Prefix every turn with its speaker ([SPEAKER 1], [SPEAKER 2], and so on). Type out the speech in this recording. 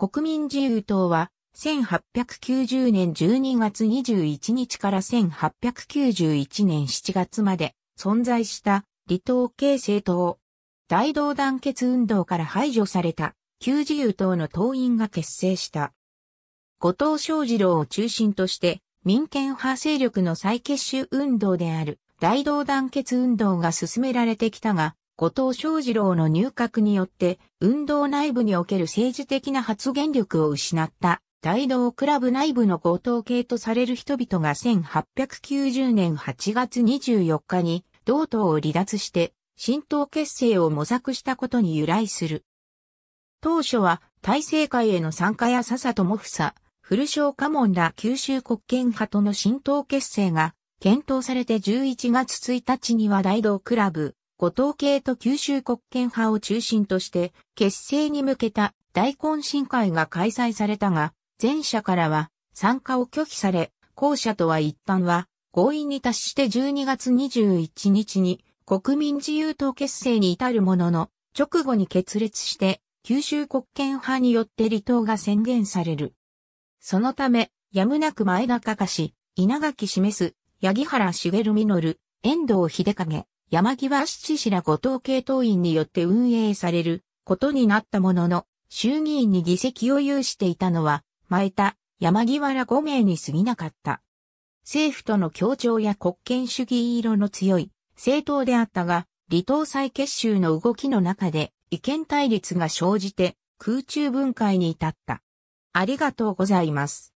[SPEAKER 1] 国民自由党は、1890年12月21
[SPEAKER 2] 日から1891年7月まで存在した離党系政党。大同団結運動から排除された旧自由党の党員が結成した。後藤昌二郎を中心として民権派勢力の再結集運動である大同団結運動が進められてきたが、後藤翔二郎の入閣によって、運動内部における政治的な発言力を失った、大道クラブ内部の後藤系とされる人々が1890年8月24日に、同党を離脱して、新党結成を模索したことに由来する。当初は、大政会への参加や笹友房、古小家門ら九州国権派との新党結成が、検討されて11月1日には大道クラブ、後藤系と九州国権派を中心として結成に向けた大懇親会が開催されたが、前者からは参加を拒否され、後者とは一般は合意に達して12月21日に国民自由党結成に至るものの、直後に決裂して九州国権派によって離党が宣言される。そのため、やむなく前田隆、稲垣示す、八木原茂実、遠藤秀影、山際七氏ら後藤系党員によって運営されることになったものの、衆議院に議席を有していたのは、前田、山際ら5名に過ぎなかった。政府との協調や国権主義色の強い政党であったが、離党再結集の動きの中で意見対立が生じて空中分解
[SPEAKER 1] に至った。ありがとうございます。